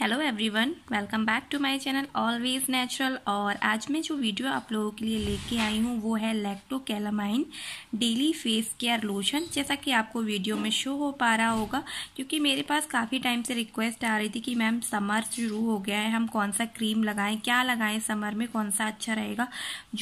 hello everyone welcome back to my channel always natural और आज मैं जो वीडियो आप लोगों के लिए लेके आई हूँ वो है Lacto Calamine daily face care lotion जैसा कि आपको वीडियो में शो हो पा रहा होगा क्योंकि मेरे पास काफ़ी टाइम से रिक्वेस्ट आ रही थी कि मैम समर शुरू हो गया है हम कौन सा क्रीम लगाएं क्या लगाएँ समर में कौन सा अच्छा रहेगा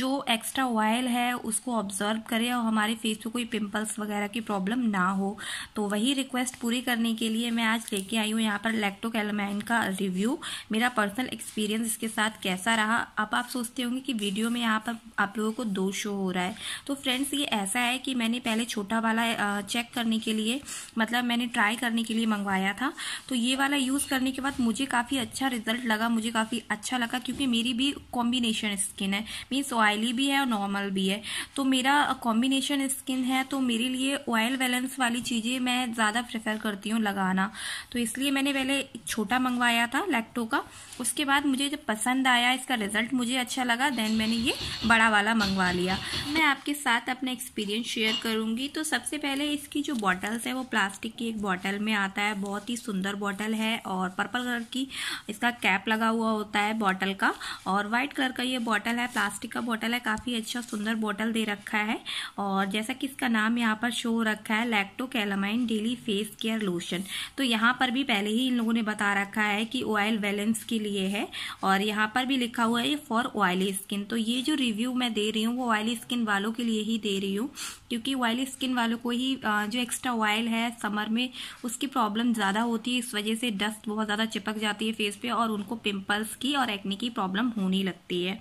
जो एक्स्ट्रा ऑयल है उसको ऑब्जर्व करें और हमारे फेस पर कोई पिम्पल्स वगैरह की प्रॉब्लम ना हो तो वही रिक्वेस्ट पूरी करने के लिए मैं आज लेके आई हूँ यहाँ पर लैक्टोकैलामाइन का रिव्यू मेरा पर्सनल एक्सपीरियंस इसके साथ कैसा रहा अब आप सोचते होंगे कि वीडियो में यहाँ पर आप लोगों को दो शो हो रहा है तो फ्रेंड्स ये ऐसा है कि मैंने पहले छोटा वाला चेक करने के लिए मतलब मैंने ट्राई करने के लिए मंगवाया था तो ये वाला यूज़ करने के बाद मुझे काफ़ी अच्छा रिजल्ट लगा मुझे काफ़ी अच्छा लगा क्योंकि मेरी भी कॉम्बिनेशन स्किन है मीन्स ऑयली भी है और नॉर्मल भी है तो मेरा कॉम्बिनेशन स्किन है तो मेरे लिए ऑयल बैलेंस वाली चीज़ें मैं ज़्यादा प्रेफर करती हूँ लगाना तो इसलिए मैंने पहले छोटा मंगवाया आया था लैक्टो का उसके बाद मुझे जब पसंद आया इसका रिज़ल्ट मुझे अच्छा लगा देन मैंने ये बड़ा वाला मंगवा लिया मैं आपके साथ अपना एक्सपीरियंस शेयर करूंगी तो सबसे पहले इसकी जो बॉटल्स है वो प्लास्टिक की एक बॉटल में आता है बहुत ही सुंदर बॉटल है और पर्पल कलर की इसका कैप लगा हुआ होता है बॉटल का और वाइट कलर का ये बॉटल है प्लास्टिक का बॉटल है काफ़ी अच्छा सुंदर बॉटल दे रखा है और जैसा कि इसका नाम यहाँ पर शो रखा है Lacto Calamine daily face care lotion तो यहाँ पर भी पहले ही इन लोगों ने बता रखा है कि ऑयल बैलेंस के लिए है और यहाँ पर भी लिखा हुआ है ये फॉर ऑयली स्किन तो ये जो रिव्यू मैं दे रही हूँ वो ऑयली स्किन वालों के लिए ही दे रही हूँ क्योंकि ऑयली स्किन वालों को ही जो एक्स्ट्रा ऑयल है समर में उसकी प्रॉब्लम ज़्यादा होती है इस वजह से डस्ट बहुत ज़्यादा चिपक जाती है फेस पे और उनको पिंपल्स की और एक्नी की प्रॉब्लम होने लगती है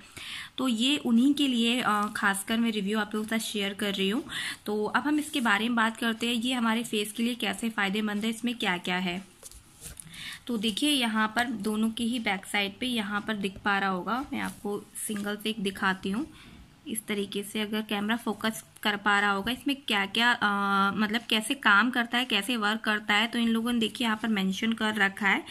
तो ये उन्हीं के लिए खासकर मैं रिव्यू आप लोगों के साथ शेयर कर रही हूँ तो अब हम इसके बारे में बात करते हैं ये हमारे फेस के लिए कैसे फ़ायदेमंद है इसमें क्या क्या है तो देखिए यहाँ पर दोनों की ही बैक साइड पे यहाँ पर दिख पा रहा होगा मैं आपको सिंगल से एक दिखाती हूँ इस तरीके से अगर कैमरा फोकस कर पा रहा होगा इसमें क्या क्या आ, मतलब कैसे काम करता है कैसे वर्क करता है तो इन लोगों ने देखिए यहाँ पर मेंशन कर रखा है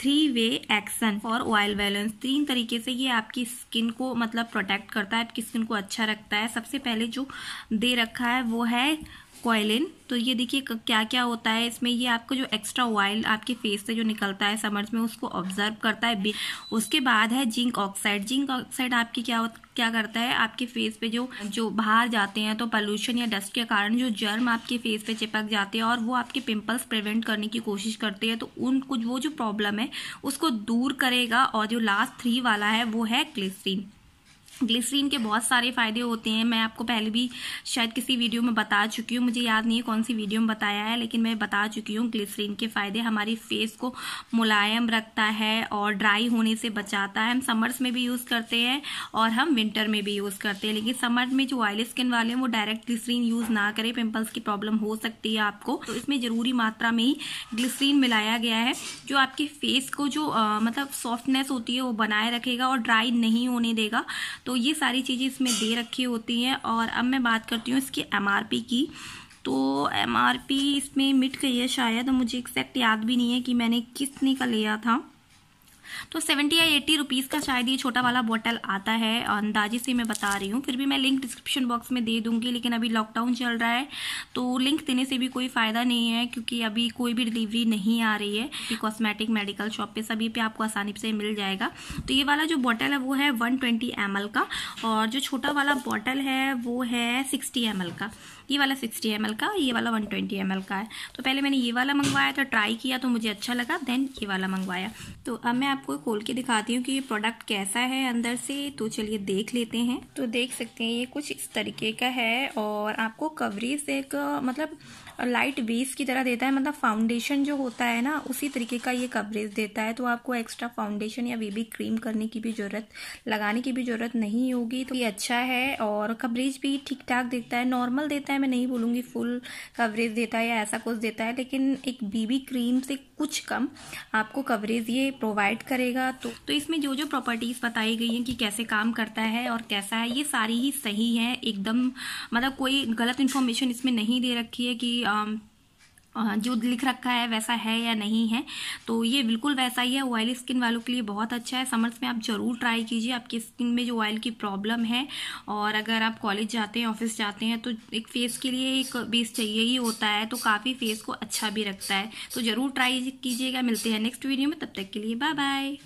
थ्री वे एक्शन और ऑयल बैलेंस तीन तरीके से ये आपकी स्किन को मतलब प्रोटेक्ट करता है आपकी स्किन को अच्छा रखता है सबसे पहले जो दे रखा है वो है कोयलिन तो ये देखिए क्या क्या होता है इसमें ये आपको जो एक्स्ट्रा ऑयल आपके फेस से जो निकलता है समर्स में उसको ऑब्जर्व करता है उसके बाद है जिंक ऑक्साइड जिंक ऑक्साइड आपकी क्या क्या करता है आपके फेस पे जो जो बाहर जाते हैं तो पॉल्यूशन या डस्ट के कारण जो जर्म आपके फेस पे चिपक जाते हैं और वो आपके पिंपल्स प्रिवेंट करने की कोशिश करते हैं तो उन कुछ वो जो प्रॉब्लम है उसको दूर करेगा और जो लास्ट थ्री वाला है वो है क्लिस्ट्रीन ग्लिसरीन के बहुत सारे फ़ायदे होते हैं मैं आपको पहले भी शायद किसी वीडियो में बता चुकी हूँ मुझे याद नहीं है कौन सी वीडियो में बताया है लेकिन मैं बता चुकी हूँ ग्लिसरीन के फ़ायदे हमारी फेस को मुलायम रखता है और ड्राई होने से बचाता है हम समर्स में भी यूज़ करते हैं और हम विंटर में भी यूज़ करते हैं लेकिन समर में जो ऑयली स्किन वाले हैं वो डायरेक्ट ग्लिसरीन यूज़ ना करें पिम्पल्स की प्रॉब्लम हो सकती है आपको तो इसमें ज़रूरी मात्रा में ही ग्लिसरीन मिलाया गया है जो आपके फेस को जो मतलब सॉफ्टनेस होती है वो बनाए रखेगा और ड्राई नहीं होने देगा तो तो ये सारी चीज़ें इसमें दे रखी होती हैं और अब मैं बात करती हूँ इसकी एम की तो एम इसमें मिट गई है शायद मुझे एक्सैक्ट याद भी नहीं है कि मैंने किसने का लिया था तो सेवेंटी या एट्टी रुपीज़ का शायद ये छोटा वाला बॉटल आता है अंदाजे से मैं बता रही हूँ फिर भी मैं लिंक डिस्क्रिप्शन बॉक्स में दे दूंगी लेकिन अभी लॉकडाउन चल रहा है तो लिंक देने से भी कोई फ़ायदा नहीं है क्योंकि अभी कोई भी डिलीवरी नहीं आ रही है कॉस्मेटिक मेडिकल शॉप पे सभी पे आपको आसानी से मिल जाएगा तो ये वाला जो बॉटल है वो है वन ट्वेंटी का और जो छोटा वाला बॉटल है वो है सिक्सटी एम का ये वाला 60 एम का ये वाला 120 ट्वेंटी का है तो पहले मैंने ये वाला मंगवाया था ट्राई किया तो मुझे अच्छा लगा देन ये वाला मंगवाया तो अब मैं आपको खोल के दिखाती हूँ कि ये प्रोडक्ट कैसा है अंदर से तो चलिए देख लेते हैं तो देख सकते हैं ये कुछ इस तरीके का है और आपको कवरेज एक मतलब लाइट बेस की तरह देता है मतलब फाउंडेशन जो होता है ना उसी तरीके का ये कवरेज देता है तो आपको एक्स्ट्रा फाउंडेशन या बेबी क्रीम करने की भी ज़रूरत लगाने की भी ज़रूरत नहीं होगी तो ये अच्छा है और कवरेज भी ठीक ठाक देता है नॉर्मल देता है मैं नहीं बोलूँगी फुल कवरेज देता है या ऐसा कुछ देता है लेकिन एक बीबी क्रीम से कुछ कम आपको कवरेज ये प्रोवाइड करेगा तो तो इसमें जो जो प्रॉपर्टीज़ बताई गई हैं कि कैसे काम करता है और कैसा है ये सारी ही सही है एकदम मतलब कोई गलत इन्फॉर्मेशन इसमें नहीं दे रखी है कि um, जो लिख रखा है वैसा है या नहीं है तो ये बिल्कुल वैसा ही है ऑयली स्किन वालों के लिए बहुत अच्छा है समर्स में आप ज़रूर ट्राई कीजिए आपकी स्किन में जो ऑयल की प्रॉब्लम है और अगर आप कॉलेज जाते हैं ऑफिस जाते हैं तो एक फेस के लिए एक बेस चाहिए ही होता है तो काफ़ी फेस को अच्छा भी रखता है तो ज़रूर ट्राई कीजिएगा मिलते हैं नेक्स्ट वीडियो में तब तक के लिए बाय बाय